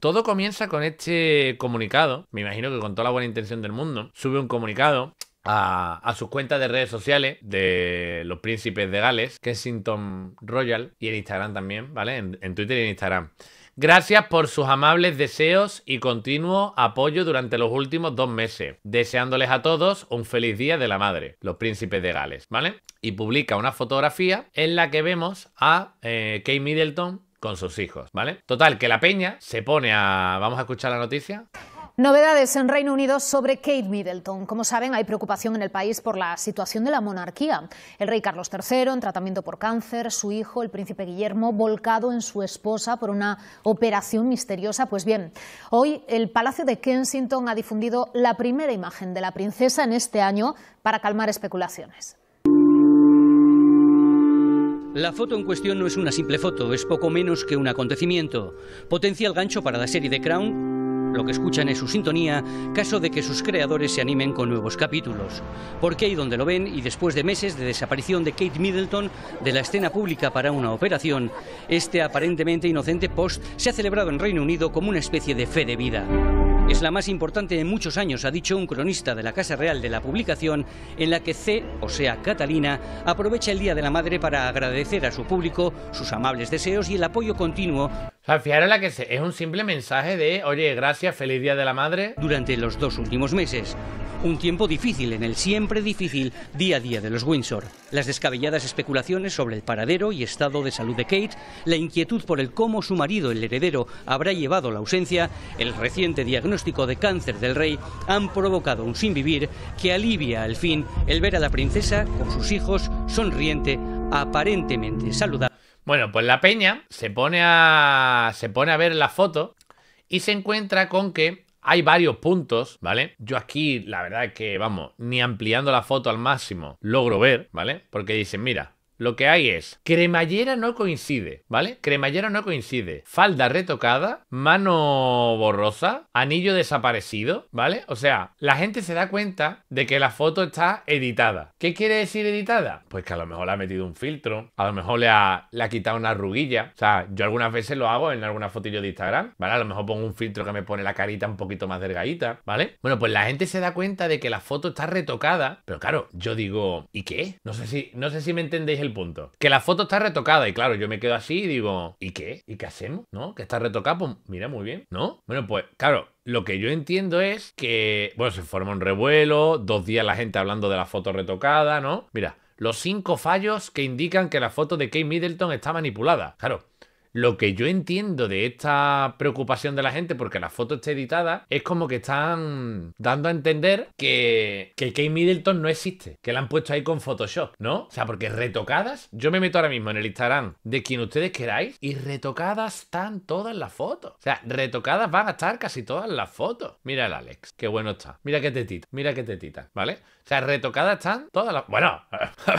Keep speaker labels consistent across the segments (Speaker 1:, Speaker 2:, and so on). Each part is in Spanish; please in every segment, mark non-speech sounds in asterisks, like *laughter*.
Speaker 1: Todo comienza con este comunicado. Me imagino que con toda la buena intención del mundo. Sube un comunicado a, sus cuentas de redes sociales de los príncipes de Gales, Kensington Royal, y en Instagram también, ¿vale? En, Twitter y en Instagram. Gracias por sus amables deseos y continuo apoyo durante los últimos dos meses. Deseándoles a todos un feliz día de la madre, los príncipes de Gales, ¿vale? Y publica una fotografía en la que vemos a eh, Kate Middleton con sus hijos, ¿vale? Total, que la peña se pone a... Vamos a escuchar la noticia.
Speaker 2: Novedades en Reino Unido sobre Kate Middleton. Como saben, hay preocupación en el país por la situación de la monarquía. El rey Carlos III en tratamiento por cáncer, su hijo, el príncipe Guillermo, volcado en su esposa por una operación misteriosa. Pues bien, hoy el Palacio de Kensington ha difundido la primera imagen de la princesa en este año para calmar especulaciones. La foto en cuestión no es una simple foto, es poco menos que un acontecimiento. potencial gancho para la serie de Crown. Lo que escuchan es su sintonía, caso de que sus creadores se animen con nuevos capítulos. Porque ahí donde lo ven, y después de meses de desaparición de Kate Middleton de la escena pública para una operación, este aparentemente inocente post se ha celebrado en Reino Unido como una especie de fe de vida. Es la más importante en muchos años, ha dicho un cronista de la Casa Real de la publicación, en la que C, o sea, Catalina, aprovecha el Día de la Madre para agradecer a su público sus amables deseos y el apoyo continuo en la que es un simple mensaje de, oye, gracias, feliz día de la madre. Durante los dos últimos meses, un tiempo difícil en el siempre difícil día a día de los Windsor. Las descabelladas especulaciones sobre el paradero y estado de salud de Kate, la inquietud por el cómo su marido, el heredero, habrá llevado la ausencia, el reciente diagnóstico de cáncer del rey, han provocado un sinvivir que alivia al fin el ver a la princesa con sus hijos sonriente, aparentemente saludable. Bueno, pues la peña se pone a se
Speaker 1: pone a ver la foto y se encuentra con que hay varios puntos, ¿vale? Yo aquí, la verdad es que, vamos, ni ampliando la foto al máximo logro ver, ¿vale? Porque dicen, mira, lo que hay es cremallera no coincide, ¿vale? Cremallera no coincide. Falda retocada, mano borrosa, anillo desaparecido, ¿vale? O sea, la gente se da cuenta de que la foto está editada. ¿Qué quiere decir editada? Pues que a lo mejor le ha metido un filtro, a lo mejor le ha, quitado una arruguilla. O sea, yo algunas veces lo hago en alguna fotillo de Instagram, ¿vale? A lo mejor pongo un filtro que me pone la carita un poquito más delgadita, ¿vale? Bueno, pues la gente se da cuenta de que la foto está retocada, pero claro, yo digo, ¿y qué? No sé si, no sé si me entendéis el punto. Que la foto está retocada y claro, yo me quedo así y digo, ¿y qué? ¿Y qué hacemos? ¿No? ¿Que está retocada? Pues mira, muy bien, ¿no? Bueno, pues claro, lo que yo entiendo es que, bueno, se forma un revuelo, dos días la gente hablando de la foto retocada, ¿no? Mira, los cinco fallos que indican que la foto de Kate Middleton está manipulada. Claro, lo que yo entiendo de esta preocupación de la gente porque la foto está editada es como que están dando a entender que, que Kate Middleton no existe, que la han puesto ahí con Photoshop, ¿no? O sea, porque retocadas, yo me meto ahora mismo en el Instagram de quien ustedes queráis y retocadas están todas las fotos. O sea, retocadas van a estar casi todas las fotos. Mira el Alex, qué bueno está. Mira qué tetita, mira qué tetita, ¿vale? O sea, retocadas están todas las... Bueno, *laughs*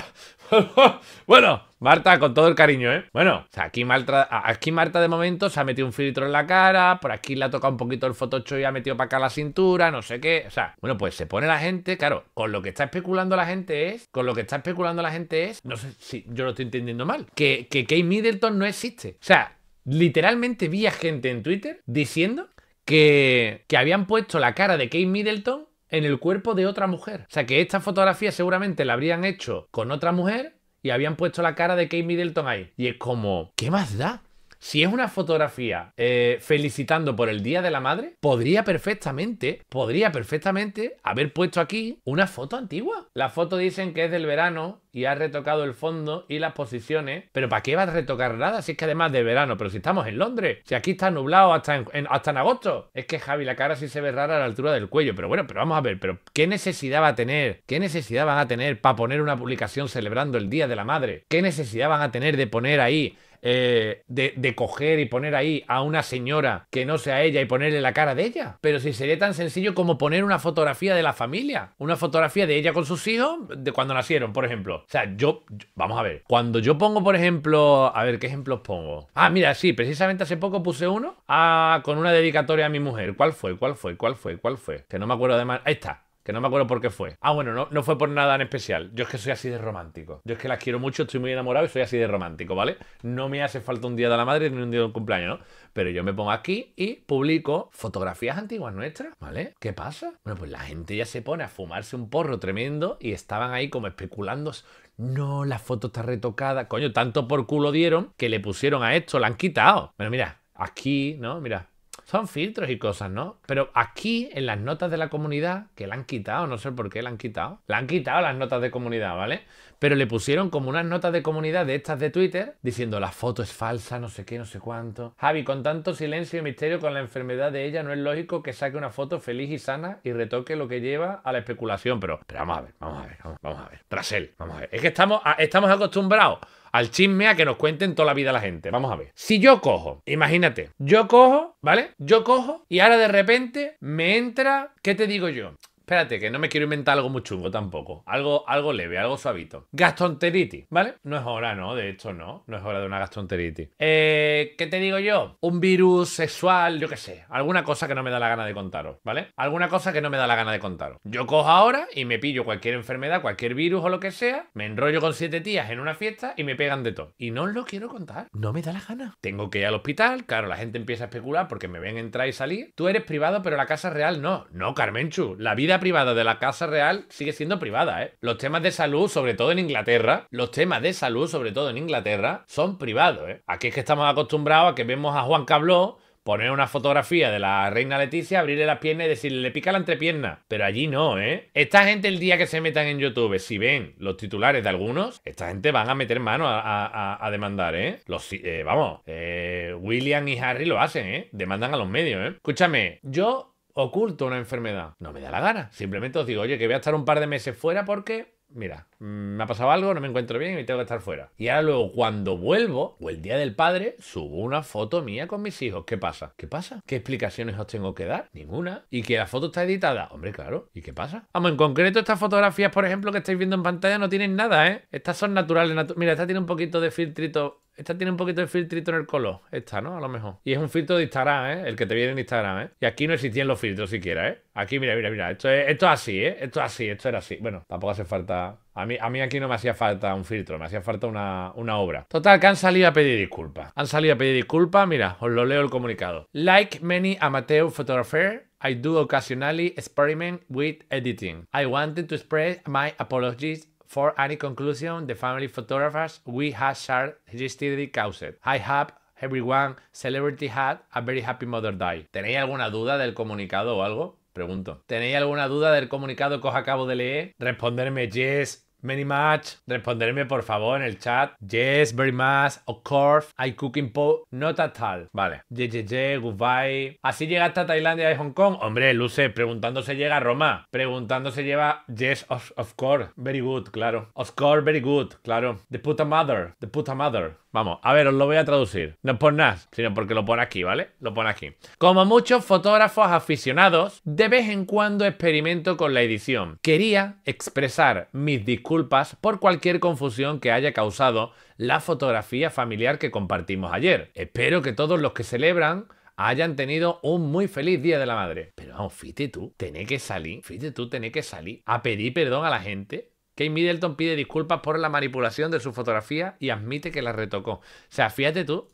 Speaker 1: *laughs* bueno, Marta, con todo el cariño, ¿eh? Bueno, o sea, aquí, Marta, aquí Marta de momento se ha metido un filtro en la cara, por aquí le ha tocado un poquito el fotocho y ha metido para acá la cintura, no sé qué. O sea, bueno, pues se pone la gente, claro, con lo que está especulando la gente es, con lo que está especulando la gente es, no sé si yo lo estoy entendiendo mal, que, que Kate Middleton no existe. O sea, literalmente vi a gente en Twitter diciendo que, que habían puesto la cara de Kate Middleton en el cuerpo de otra mujer. O sea que esta fotografía seguramente la habrían hecho con otra mujer y habían puesto la cara de Kate Middleton ahí. Y es como, ¿qué más da? Si es una fotografía eh, felicitando por el Día de la Madre, podría perfectamente, podría perfectamente haber puesto aquí una foto antigua. La foto dicen que es del verano y ha retocado el fondo y las posiciones. Pero ¿para qué va a retocar nada? Si es que además de verano, pero si estamos en Londres, si aquí está nublado hasta en, hasta en agosto. Es que Javi, la cara sí se ve rara a la altura del cuello. Pero bueno, pero vamos a ver, pero ¿qué necesidad va a tener? ¿Qué necesidad van a tener para poner una publicación celebrando el Día de la Madre? ¿Qué necesidad van a tener de poner ahí? Eh, de, coger y poner ahí a una señora que no sea ella y ponerle la cara de ella. Pero si sería tan sencillo como poner una fotografía de la familia, una fotografía de ella con sus hijos de cuando nacieron, por ejemplo. O sea, yo, vamos a ver, cuando yo pongo, por ejemplo, a ver, ¿qué ejemplos pongo? Ah, mira, sí, precisamente hace poco puse uno ah, con una dedicatoria a mi mujer. ¿Cuál fue? ¿Cuál fue? ¿Cuál fue? ¿Cuál fue? Que no me acuerdo de más. Ahí está. Que no me acuerdo por qué fue. Ah, bueno, no, no fue por nada en especial. Yo es que soy así de romántico. Yo es que las quiero mucho, estoy muy enamorado y soy así de romántico, ¿vale? No me hace falta un día de la madre ni un día de cumpleaños, ¿no? Pero yo me pongo aquí y publico fotografías antiguas nuestras, ¿vale? ¿Qué pasa? Bueno, pues la gente ya se pone a fumarse un porro tremendo y estaban ahí como especulando. No, la foto está retocada. Coño, tanto por culo dieron que le pusieron a esto, la han quitado. Bueno, mira, aquí, ¿no? Mira, son filtros y cosas, ¿no? Pero aquí, en las notas de la comunidad, que la han quitado, no sé por qué la han quitado. La han quitado las notas de comunidad, ¿vale? Pero le pusieron como unas notas de comunidad de estas de Twitter, diciendo la foto es falsa, no sé qué, no sé cuánto. Javi, con tanto silencio y misterio con la enfermedad de ella, no es lógico que saque una foto feliz y sana y retoque lo que lleva a la especulación. Pero, pero vamos a ver, vamos a ver, vamos, a ver. Tras él, vamos a ver. Es que estamos, estamos acostumbrados al chisme a que nos cuenten toda la vida la gente. Vamos a ver. Si yo cojo, imagínate, yo cojo, ¿vale? Yo cojo y ahora de repente me entra, ¿qué te digo yo? Espérate, que no me quiero inventar algo muy chungo tampoco. Algo, algo leve, algo suavito. Gastonteritis, ¿vale? No es hora, ¿no? De hecho, no. No es hora de una gastonteritis. Eh, ¿Qué te digo yo? Un virus sexual, yo qué sé. Alguna cosa que no me da la gana de contaros, ¿vale? Alguna cosa que no me da la gana de contaros. Yo cojo ahora y me pillo cualquier enfermedad, cualquier virus o lo que sea. Me enrollo con siete tías en una fiesta y me pegan de todo. Y no lo quiero contar. No me da la gana. Tengo que ir al hospital. Claro, la gente empieza a especular porque me ven entrar y salir. Tú eres privado, pero la casa real no. No, Carmenchu. La vida privada de la Casa Real sigue siendo privada, ¿eh? Los temas de salud, sobre todo en Inglaterra, los temas de salud, sobre todo en Inglaterra, son privados, ¿eh? Aquí es que estamos acostumbrados a que vemos a Juan Cabló poner una fotografía de la reina Leticia, abrirle las piernas y decirle, le pica la entrepierna. Pero allí no, ¿eh? Esta gente el día que se metan en YouTube, si ven los titulares de algunos, esta gente van a meter mano a, demandar, ¿eh? Los, eh, vamos, eh, William y Harry lo hacen, ¿eh? Demandan a los medios, ¿eh? Escúchame, yo oculto una enfermedad. No me da la gana. Simplemente os digo, oye, que voy a estar un par de meses fuera porque mira, mm, me ha pasado algo, no me encuentro bien y me tengo que estar fuera. Y ahora luego, cuando vuelvo, o el día del padre, subo una foto mía con mis hijos. ¿Qué pasa? ¿Qué pasa? ¿Qué explicaciones os tengo que dar? Ninguna. ¿Y que la foto está editada? Hombre, claro. ¿Y qué pasa? Vamos, en concreto, estas fotografías, por ejemplo, que estáis viendo en pantalla no tienen nada, ¿eh? Estas son naturales. mira, esta tiene un poquito de filtrito esta tiene un poquito de filtrito en el color. Esta, ¿no? A lo mejor. Y es un filtro de Instagram, ¿eh? El que te viene en Instagram, ¿eh? Y aquí no existían los filtros siquiera, ¿eh? Aquí, mira, mira, mira. Esto es, esto así, ¿eh? Esto es así, esto era así. Bueno, tampoco hace falta... A mí, a mí aquí no me hacía falta un filtro, me hacía falta una, obra. Total, que han salido a pedir disculpas. Han salido a pedir disculpas, mira, os lo leo el comunicado. Like many amateur photographers, I do occasionally experiment with editing. I wanted to express my apologies For any conclusion, the family photographers we have shared yesterday caused. I have everyone celebrity had a very happy mother day. ¿Tenéis alguna duda del comunicado o algo? Pregunto. ¿Tenéis alguna duda del comunicado que os acabo de leer? Responderme yes Many much. Responderme por favor en el chat. Yes, very much. Of course. I cooking po. Not at Vale. Ye, goodbye. Así llega hasta Tailandia y Hong Kong. Hombre, luce. Preguntándose llega a Roma. Preguntándose lleva. Yes, of, of course. Very good, claro. Of course, very good, claro. The puta mother. The puta mother. Vamos, a ver, os lo voy a traducir. No es por nada, sino porque lo pone aquí, ¿vale? Lo pone aquí. Como muchos fotógrafos aficionados, de vez en cuando experimento con la edición. Quería expresar mis discursos disculpas por cualquier confusión que haya causado la fotografía familiar que compartimos ayer. Espero que todos los que celebran hayan tenido un muy feliz Día de la Madre. Pero vamos, fíjate tú, tenés que salir, fíjate tú, tenés que salir a pedir perdón a la gente. Kate Middleton pide disculpas por la manipulación de su fotografía y admite que la retocó. O sea, fíjate tú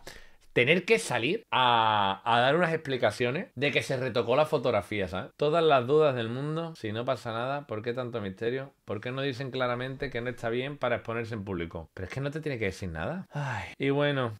Speaker 1: tener que salir a, dar unas explicaciones de que se retocó la fotografía, ¿sabes? Todas las dudas del mundo, si no pasa nada, ¿por qué tanto misterio? ¿Por qué no dicen claramente que no está bien para exponerse en público? Pero es que no te tiene que decir nada. Ay, y bueno,